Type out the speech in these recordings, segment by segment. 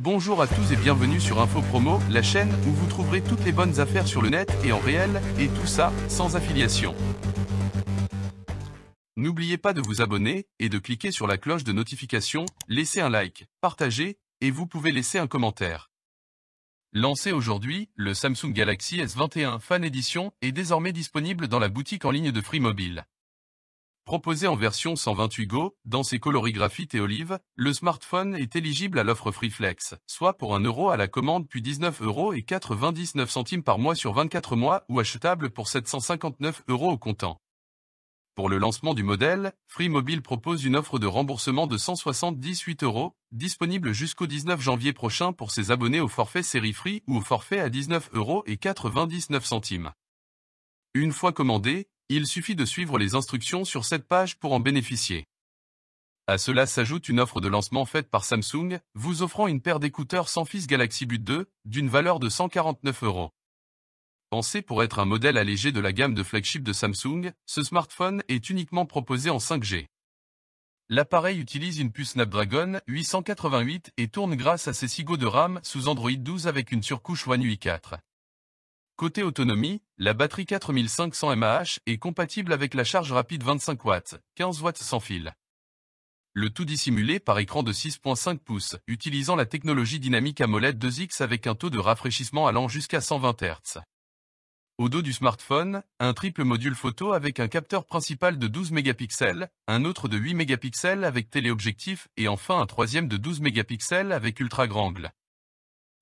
Bonjour à tous et bienvenue sur Info Promo, la chaîne où vous trouverez toutes les bonnes affaires sur le net et en réel, et tout ça, sans affiliation. N'oubliez pas de vous abonner et de cliquer sur la cloche de notification, laisser un like, partager, et vous pouvez laisser un commentaire. Lancé aujourd'hui, le Samsung Galaxy S21 Fan Edition est désormais disponible dans la boutique en ligne de Free Mobile. Proposé en version 128 Go, dans ses coloris graphite et olive, le smartphone est éligible à l'offre FreeFlex, soit pour 1€ euro à la commande puis 19 euros et centimes par mois sur 24 mois ou achetable pour 759 euros au comptant. Pour le lancement du modèle, Free Mobile propose une offre de remboursement de 178 euros, disponible jusqu'au 19 janvier prochain pour ses abonnés au forfait série Free ou au forfait à 19 euros et centimes. Une fois commandé, il suffit de suivre les instructions sur cette page pour en bénéficier. À cela s'ajoute une offre de lancement faite par Samsung, vous offrant une paire d'écouteurs sans fils Galaxy Buds 2, d'une valeur de 149 euros. Pensé pour être un modèle allégé de la gamme de flagship de Samsung, ce smartphone est uniquement proposé en 5G. L'appareil utilise une puce Snapdragon 888 et tourne grâce à ses 6 Go de RAM sous Android 12 avec une surcouche One UI 4. Côté autonomie, la batterie 4500 mAh est compatible avec la charge rapide 25 watts, 15 watts sans fil. Le tout dissimulé par écran de 6.5 pouces, utilisant la technologie dynamique AMOLED 2X avec un taux de rafraîchissement allant jusqu'à 120 Hz. Au dos du smartphone, un triple module photo avec un capteur principal de 12 mégapixels, un autre de 8 mégapixels avec téléobjectif et enfin un troisième de 12 mégapixels avec ultra-grand angle.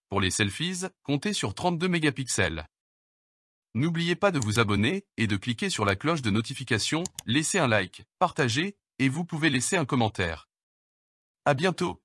Pour les selfies, comptez sur 32 mégapixels. N'oubliez pas de vous abonner et de cliquer sur la cloche de notification, laissez un like, partager, et vous pouvez laisser un commentaire. À bientôt